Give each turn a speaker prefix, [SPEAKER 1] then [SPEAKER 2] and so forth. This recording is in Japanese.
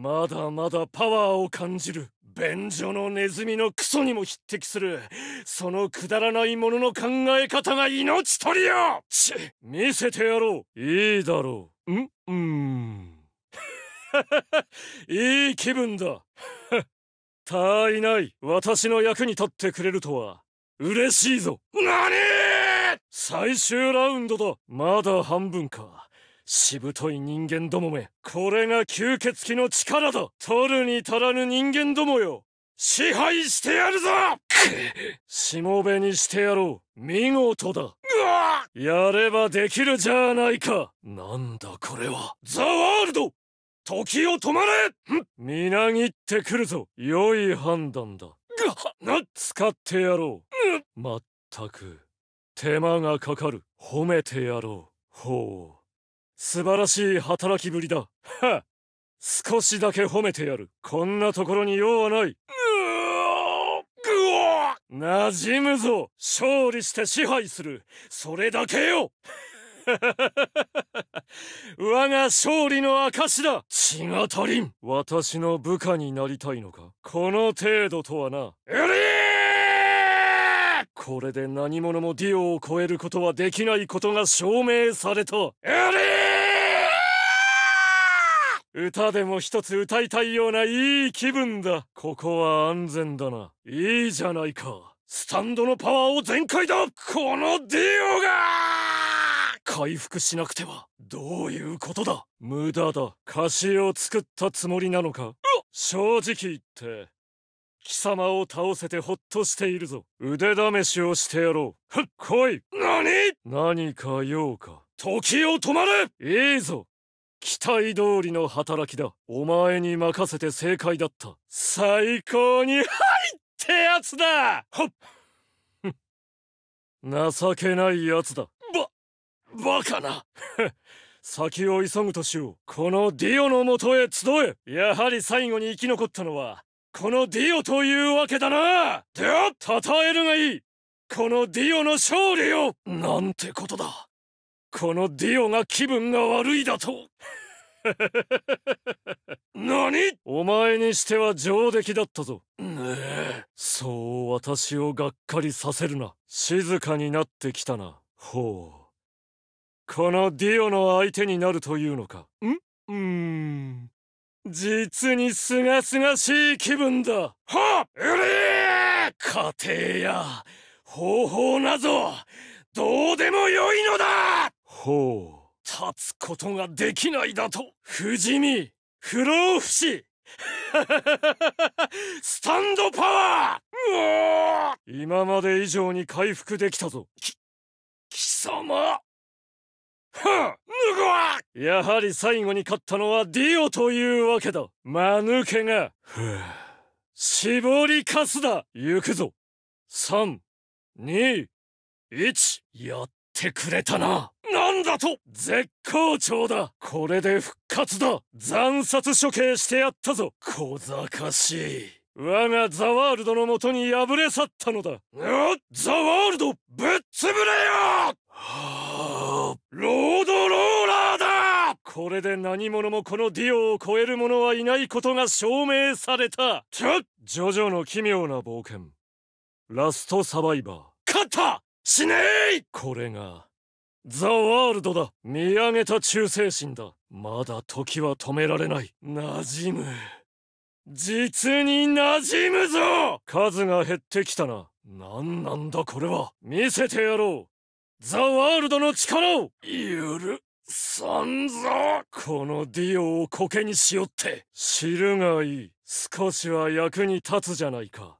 [SPEAKER 1] まだまだパワーを感じる便所のネズミのクソにも匹敵するそのくだらないものの考え方が命取りよち見せてやろういいだろうんうん いい気分だ他 いない私の役に立ってくれるとは嬉しいぞ何最終ラウンドだまだ半分かしぶとい人間どもめこれが吸血鬼の力だ取るに足らぬ人間どもよ支配してやるぞしもべにしてやろう見事だやればできるじゃないかなんだこれはザワールド時を止まれみなぎってくるぞ良い判断だな使ってやろうまったく手間がかかる褒めてやろうほう素晴らしい働きぶりだ。は少しだけ褒めてやる。こんなところに用はない。馴染むぞ勝利して支配するそれだけよ 我が勝利の証だ血が足りん私の部下になりたいのかこの程度とはなこれで何者もディオを超えることはできないことが証明された歌でも一つ歌いたいようないい気分だここは安全だないいじゃないかスタンドのパワーを全開だこのディオが回復しなくてはどういうことだ無駄だ歌詞を作ったつもりなのか正直言って貴様を倒せてホッとしているぞ腕試しをしてやろうふっ来い何何か用か時を止まれいいぞ期待通りの働きだ。お前に任せて正解だった。最高に、はいってやつだほっ 情けないやつだ。ば、バカな 先を急ぐとしよう。このディオのもとへ集えやはり最後に生き残ったのは、このディオというわけだなでは、称えるがいいこのディオの勝利をなんてことだこのディオが気分が悪いだと 何お前にしては上出来だったぞ。ねえ。そう私をがっかりさせるな。静かになってきたな。ほう。このディオの相手になるというのか。んうーん。実にすがすがしい気分だ。はっうれえ家庭や。方法なぞ、どうでもよいのだほう立つことができないだと不死身不老不死 スタンドパワーう今まで以上に回復できたぞき貴様はんぬごわやはり最後に勝ったのはディオというわけだ間抜けが絞りかすだ行くぞ321やっってくれたななんだと絶好調だこれで復活だ惨殺処刑してやったぞ小賢しい我がザワールドのもとに敗れ去ったのだザワールドぶっ潰れよ
[SPEAKER 2] ロードロー
[SPEAKER 1] ラーだこれで何者もこのディオを超える者はいないことが証明されたちょジョジョの奇妙な冒険ラストサバイバー勝ったしねえこれがザ・ワールドだ見上げた忠誠心だまだ時は止められない馴染む実に馴染むぞ数が減ってきたな何なんだこれは見せてやろうザ・ワールドの力を許さんぞこのディオをコケにしよって知るがいい少しは役に立つじゃないか